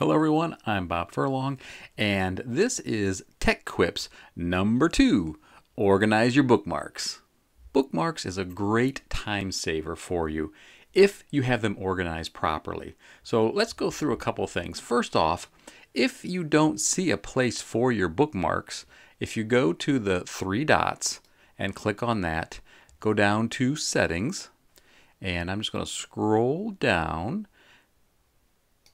Hello, everyone. I'm Bob Furlong, and this is Tech Quips number two Organize Your Bookmarks. Bookmarks is a great time saver for you if you have them organized properly. So let's go through a couple things. First off, if you don't see a place for your bookmarks, if you go to the three dots and click on that, go down to Settings, and I'm just going to scroll down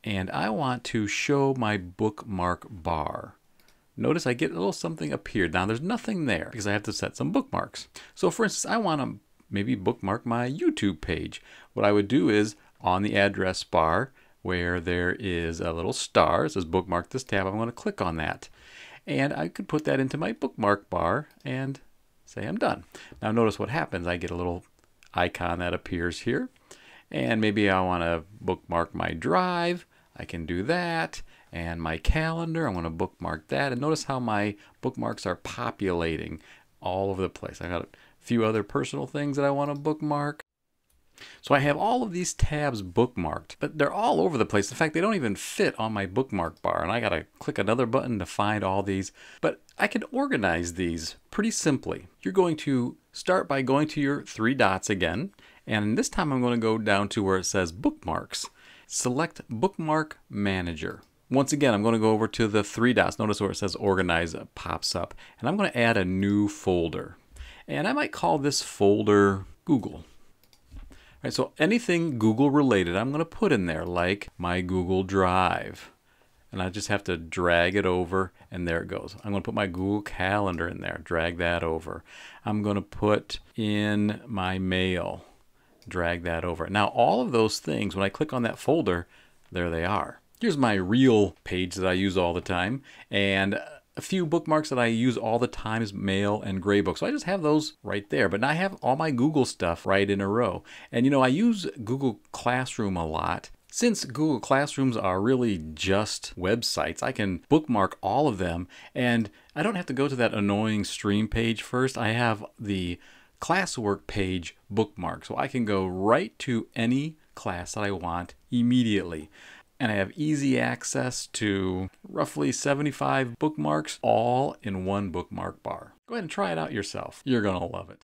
and I want to show my bookmark bar. Notice I get a little something appeared. Now there's nothing there because I have to set some bookmarks. So for instance, I want to maybe bookmark my YouTube page. What I would do is on the address bar where there is a little star, it says bookmark this tab, I'm going to click on that. And I could put that into my bookmark bar and say I'm done. Now notice what happens. I get a little icon that appears here. And maybe I want to bookmark my drive. I can do that. And my calendar, I'm going to bookmark that. And notice how my bookmarks are populating all over the place. I got a few other personal things that I want to bookmark. So I have all of these tabs bookmarked, but they're all over the place. In fact, they don't even fit on my bookmark bar, and I gotta click another button to find all these. But I can organize these pretty simply. You're going to start by going to your three dots again, and this time I'm gonna go down to where it says bookmarks. Select Bookmark Manager. Once again, I'm going to go over to the three dots. Notice where it says Organize pops up. And I'm going to add a new folder. And I might call this folder Google. All right, so anything Google related, I'm going to put in there, like my Google Drive. And I just have to drag it over, and there it goes. I'm going to put my Google Calendar in there, drag that over. I'm going to put in my mail drag that over. Now all of those things, when I click on that folder, there they are. Here's my real page that I use all the time. And a few bookmarks that I use all the time is Mail and Graybook. So I just have those right there. But now I have all my Google stuff right in a row. And you know, I use Google Classroom a lot. Since Google Classrooms are really just websites, I can bookmark all of them and I don't have to go to that annoying stream page first. I have the classwork page bookmark. So I can go right to any class that I want immediately. And I have easy access to roughly 75 bookmarks all in one bookmark bar. Go ahead and try it out yourself. You're going to love it.